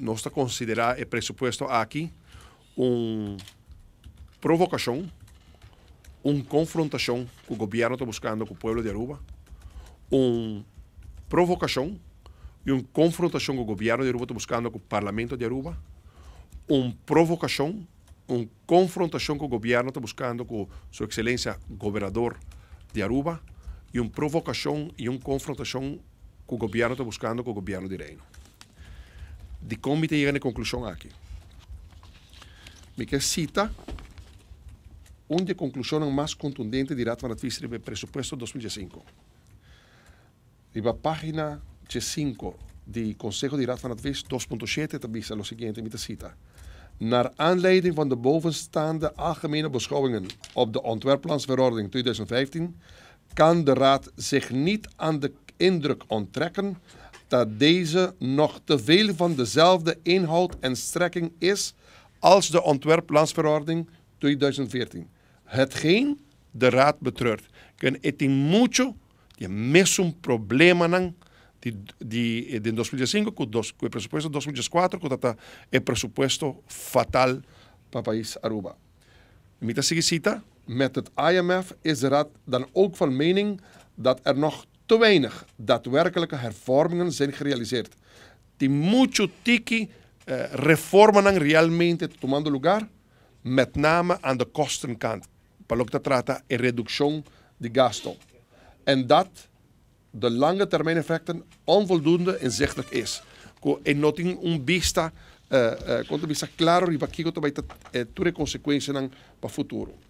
nós está considerar o pressuposto aqui uma provocação, uma confrontação que o governo está buscando com o povo de Aruba, uma provocação e uma confrontação que o governo de Aruba está buscando com o parlamento de Aruba, uma provocação, uma confrontação que o governo está buscando com sua excelência governador de Aruba e uma provocação e uma confrontação que o governo está buscando com o governo de Reino. de cómite llega a una conclusión aquí. Me quer cita onde a conclusão é mais contundente direto na notícia het presupuesto 2005. Op a página 5 van Conselho Direto van Advies 2.7 também o volgende me Naar aanleiding van de bovenstaande algemene beschouwingen op de ontwerpplansverordening 2015 kan de Raad zich niet aan de indruk onttrekken dat deze nog te veel van dezelfde inhoud en strekking is als de ontwerplandsverordening 2014. Hetgeen de Raad betreurt. Que etin mucho que es un problema nan die die de 2005 in dos, con presupuesto 2004 con dat e presupuesto fatal para país Aruba. Met met het IMF is de Raad dan ook van mening dat er nog te weinig daadwerkelijke hervormingen zijn gerealiseerd. Die mucho tiki eh, reformen reforman realmente tomando lugar, met name aan de kostenkant. Para lo que trata e redução di gasto. En dat de lange termijn effecten onvoldoende inzichtelijk is. En not in un vista, uh, uh, vista claro, riba aqui que vai ter consequências para o futuro.